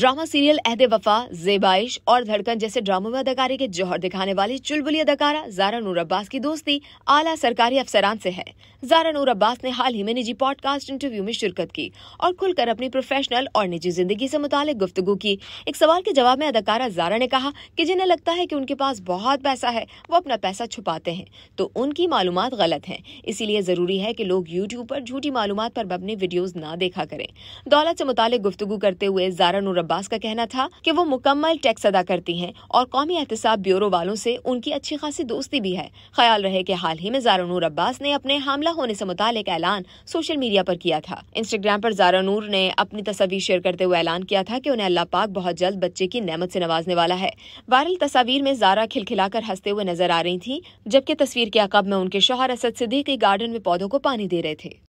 drama serial अहद वफा जेबाइश और धड़कन जैसे ड्रामो में अदाकारी के जौहर दिखाने वाली चुलबुली अदाकारा जारा नूर अब्बास की दोस्ती आला सरकारी अफसरान से है जारा नूर अब्बास ने हाल ही में निजी पॉडकास्ट इंटरव्यू में शिरकत की और खुलकर अपनी प्रोफेशनल और निजी जिंदगी से मुतालिक गुफ्तगु की एक सवाल के जवाब में अदाकारा जारा ने कहा कि जिन्हें लगता है कि उनके पास बहुत पैसा है वो अपना पैसा छुपाते हैं तो उनकी मालूम गलत है इसीलिए जरूरी है कि लोग यूट्यूब पर झूठी मालूम पर अपनी वीडियोज ना देखा करें दौलत से मुतालिक गुफ्तगु करते हुए जारा नूर अब्बास का कहना था कि वो मुकम्मल टैक्स अदा करती हैं और कौमी एहतसाब ब्यूरो वालों से उनकी अच्छी खासी दोस्ती भी है ख्याल रहे कि हाल ही में जारानूर अब्बास ने अपने हमला होने से मुतालिक ऐलान सोशल मीडिया पर किया था इंस्टाग्राम पर जारानूर ने अपनी तस्वीर शेयर करते हुए ऐलान किया था कि उन्हें अल्लाह पाक बहुत जल्द बच्चे की नमत से नवाजने वाला है वायरल तस्वीर में जारा खिलखिलाकर हंसते हुए नजर आ रही थी जबकि तस्वीर के अकब में उनके शोहर असद सिद्दीकी गार्डन में पौधों को पानी दे रहे थे